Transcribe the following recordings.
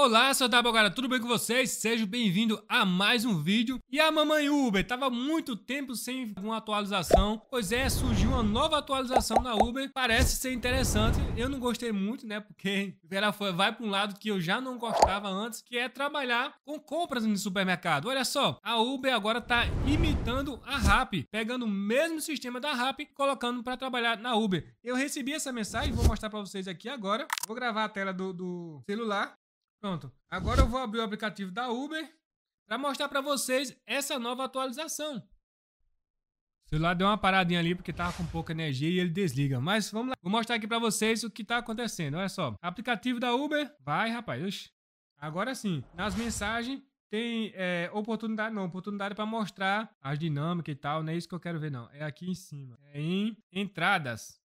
Olá, seu Dabogara, tudo bem com vocês? Seja bem-vindo a mais um vídeo. E a Mamãe Uber, tava muito tempo sem uma atualização, pois é, surgiu uma nova atualização na Uber, parece ser interessante. Eu não gostei muito, né, porque ela foi, vai para um lado que eu já não gostava antes, que é trabalhar com compras no supermercado. Olha só, a Uber agora tá imitando a Rap, pegando o mesmo sistema da Rappi, colocando para trabalhar na Uber. Eu recebi essa mensagem, vou mostrar para vocês aqui agora. Vou gravar a tela do, do celular Pronto. Agora eu vou abrir o aplicativo da Uber para mostrar para vocês essa nova atualização. O celular deu uma paradinha ali porque tava com pouca energia e ele desliga. Mas vamos lá. Vou mostrar aqui para vocês o que tá acontecendo. Olha só. Aplicativo da Uber. Vai, rapaz. Oxi. Agora sim. Nas mensagens tem é, oportunidade, não, oportunidade para mostrar as dinâmicas e tal, não é isso que eu quero ver não, é aqui em cima, é em entradas,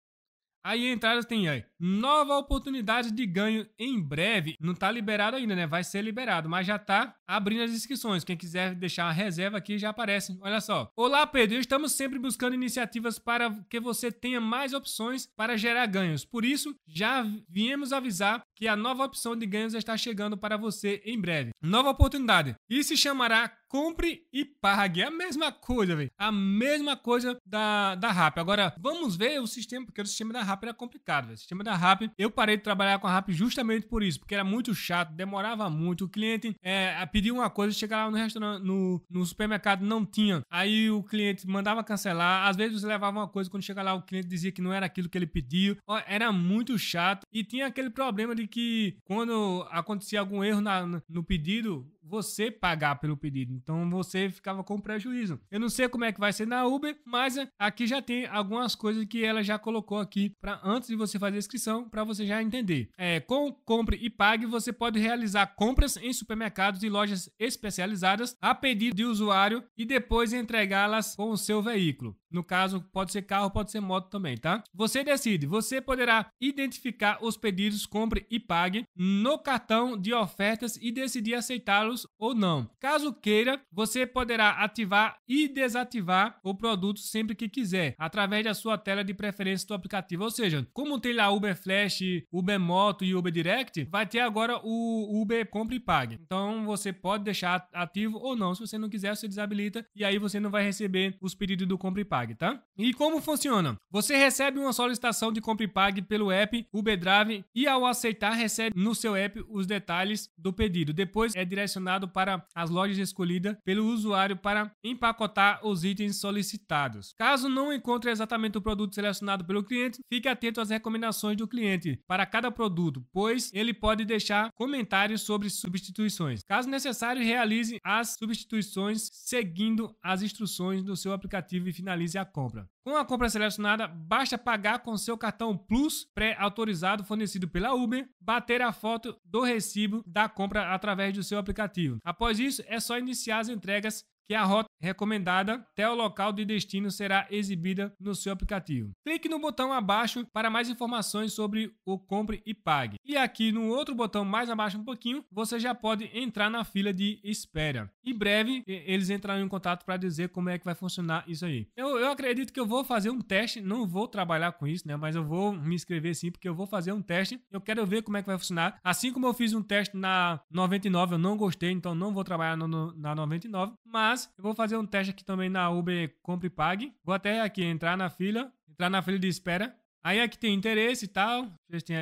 Aí entraram, tem assim, aí, nova oportunidade de ganho em breve. Não tá liberado ainda, né? Vai ser liberado, mas já tá abrindo as inscrições. Quem quiser deixar a reserva aqui já aparece. Olha só. Olá, Pedro. Estamos sempre buscando iniciativas para que você tenha mais opções para gerar ganhos. Por isso, já viemos avisar que a nova opção de ganhos está chegando para você em breve. Nova oportunidade. E se chamará compre e pague. É a mesma coisa, velho. A mesma coisa da, da RAP. Agora, vamos ver o sistema, porque o sistema da RAP era complicado, velho. O sistema da RAP, eu parei de trabalhar com a RAP justamente por isso, porque era muito chato, demorava muito. O cliente é, pediu uma coisa, chegava no restaurante, no, no supermercado, não tinha. Aí o cliente mandava cancelar. Às vezes você levava uma coisa, quando chega lá, o cliente dizia que não era aquilo que ele pediu. Era muito chato. E tinha aquele problema de que quando acontecia algum erro na, no pedido, você pagar pelo pedido. Então você ficava com prejuízo. Eu não sei como é que vai ser na Uber, mas eh, aqui já tem algumas coisas que ela já colocou aqui para antes de você fazer a inscrição, para você já entender. É, com compre e pague, você pode realizar compras em supermercados e lojas especializadas a pedido de usuário e depois entregá-las com o seu veículo. No caso, pode ser carro, pode ser moto também, tá? Você decide. Você poderá identificar os pedidos compre e pague no cartão de ofertas e decidir aceitá-los produtos ou não. Caso queira, você poderá ativar e desativar o produto sempre que quiser, através da sua tela de preferência do aplicativo. Ou seja, como tem lá Uber Flash, Uber Moto e Uber Direct, vai ter agora o Uber Compre e Pague. Então você pode deixar ativo ou não. Se você não quiser, você desabilita e aí você não vai receber os pedidos do Compre e Pague, tá? E como funciona? Você recebe uma solicitação de Compre e Pague pelo app Uber Drive e ao aceitar recebe no seu app os detalhes do pedido. Depois é direcionado direcionado para as lojas escolhidas pelo usuário para empacotar os itens solicitados. Caso não encontre exatamente o produto selecionado pelo cliente, fique atento às recomendações do cliente para cada produto, pois ele pode deixar comentários sobre substituições. Caso necessário, realize as substituições seguindo as instruções do seu aplicativo e finalize a compra. Com a compra selecionada, basta pagar com seu cartão Plus pré-autorizado fornecido pela Uber, bater a foto do recibo da compra através do seu aplicativo aplicativo. Após isso, é só iniciar as entregas que a rota recomendada até o local de destino será exibida no seu aplicativo. Clique no botão abaixo para mais informações sobre o Compre e Pague. E aqui no outro botão mais abaixo um pouquinho, você já pode entrar na fila de espera. Em breve, eles entrarão em contato para dizer como é que vai funcionar isso aí. Eu, eu acredito que eu vou fazer um teste, não vou trabalhar com isso, né? Mas eu vou me inscrever sim, porque eu vou fazer um teste. Eu quero ver como é que vai funcionar. Assim como eu fiz um teste na 99, eu não gostei, então não vou trabalhar no, na 99, mas mas eu vou fazer um teste aqui também na Uber Compre e Pague. Vou até aqui entrar na fila, entrar na fila de espera. Aí aqui é tem interesse e tal.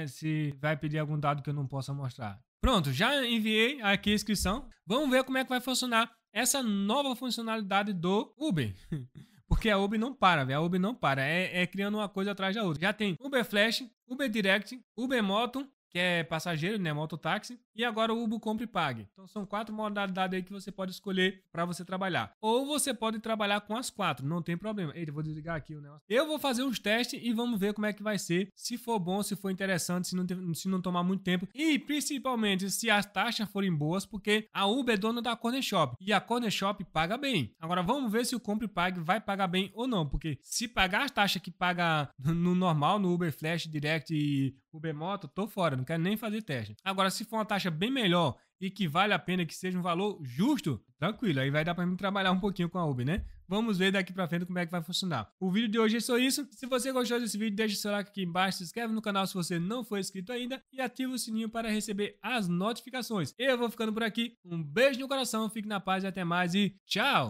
Se vai pedir algum dado que eu não possa mostrar. Pronto, já enviei aqui a inscrição. Vamos ver como é que vai funcionar essa nova funcionalidade do Uber. Porque a Uber não para, velho. A Uber não para. É, é, criando uma coisa atrás da outra. Já tem Uber Flash, Uber Direct, Uber Moto, que é passageiro, né? Mototáxi. E agora o Uber Compre e Pague. Então são quatro modalidades aí que você pode escolher para você trabalhar. Ou você pode trabalhar com as quatro, não tem problema. Eita, vou desligar aqui o negócio. Eu vou fazer uns testes e vamos ver como é que vai ser. Se for bom, se for interessante, se não, se não tomar muito tempo. E principalmente se as taxas forem boas, porque a Uber é dona da Corner Shop. E a Corner Shop paga bem. Agora vamos ver se o Compre e Pague vai pagar bem ou não. Porque se pagar as taxas que paga no normal, no Uber Flash, Direct e Uber Moto, tô fora. Não quero nem fazer teste. Agora, se for uma taxa acha bem melhor e que vale a pena que seja um valor justo, tranquilo, aí vai dar para mim trabalhar um pouquinho com a Uber, né? Vamos ver daqui para frente como é que vai funcionar. O vídeo de hoje é só isso. Se você gostou desse vídeo, deixa o seu like aqui embaixo, se inscreve no canal se você não for inscrito ainda e ativa o sininho para receber as notificações. Eu vou ficando por aqui. Um beijo no coração, fique na paz e até mais e tchau!